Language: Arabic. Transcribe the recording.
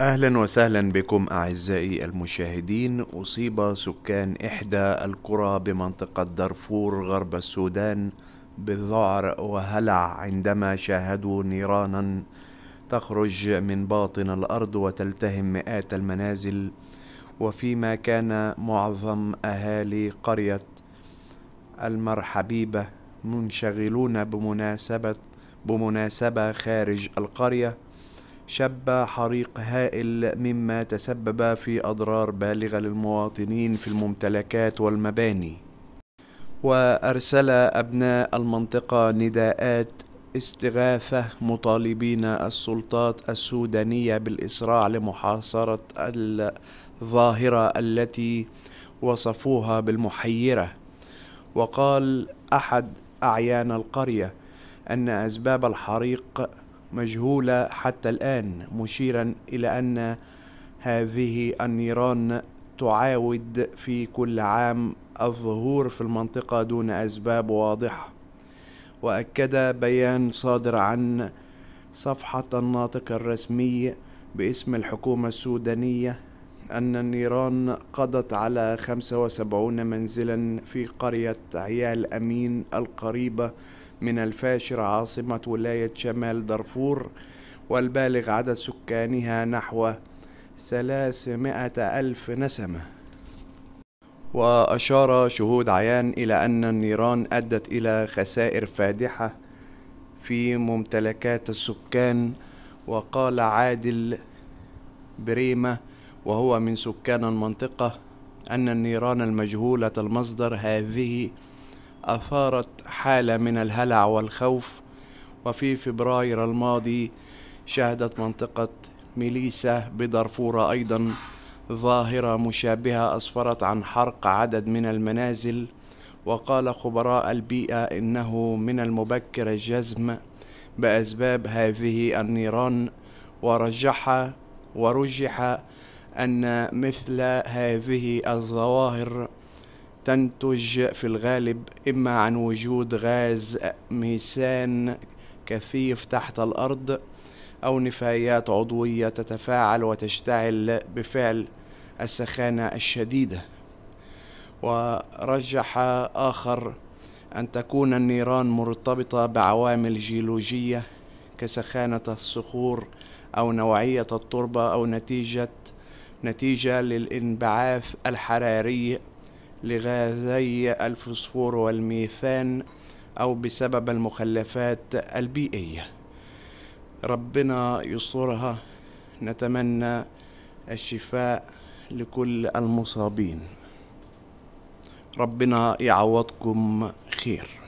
أهلا وسهلا بكم أعزائي المشاهدين أصيب سكان إحدى القرى بمنطقة دارفور غرب السودان بالذعر وهلع عندما شاهدوا نيرانا تخرج من باطن الأرض وتلتهم مئات المنازل وفيما كان معظم أهالي قرية المرحبيبة منشغلون بمناسبة بمناسبة خارج القرية شب حريق هائل مما تسبب في أضرار بالغة للمواطنين في الممتلكات والمباني وأرسل أبناء المنطقة نداءات استغاثة مطالبين السلطات السودانية بالإسراع لمحاصرة الظاهرة التي وصفوها بالمحيرة وقال أحد أعيان القرية أن أسباب الحريق مجهولة حتى الآن مشيرا إلى أن هذه النيران تعاود في كل عام الظهور في المنطقة دون أسباب واضحة وأكد بيان صادر عن صفحة الناطق الرسمي باسم الحكومة السودانية أن النيران قضت على 75 منزلا في قرية عيال أمين القريبة من الفاشر عاصمة ولاية شمال دارفور والبالغ عدد سكانها نحو 300 ألف نسمة وأشار شهود عيان إلى أن النيران أدت إلى خسائر فادحة في ممتلكات السكان وقال عادل بريمة وهو من سكان المنطقة أن النيران المجهولة المصدر هذه أثارت حالة من الهلع والخوف وفي فبراير الماضي شهدت منطقة ميليسا بدارفورة أيضا ظاهرة مشابهة أسفرت عن حرق عدد من المنازل وقال خبراء البيئة إنه من المبكر الجزم بأسباب هذه النيران ورجح ورجح أن مثل هذه الظواهر تنتج في الغالب إما عن وجود غاز ميثان كثيف تحت الأرض أو نفايات عضوية تتفاعل وتشتعل بفعل السخانة الشديدة ورجح آخر أن تكون النيران مرتبطة بعوامل جيولوجية كسخانة الصخور أو نوعية التربة أو نتيجة نتيجة للانبعاث الحراري لغازي الفوسفور والميثان أو بسبب المخلفات البيئية ربنا يسترها نتمنى الشفاء لكل المصابين ربنا يعوضكم خير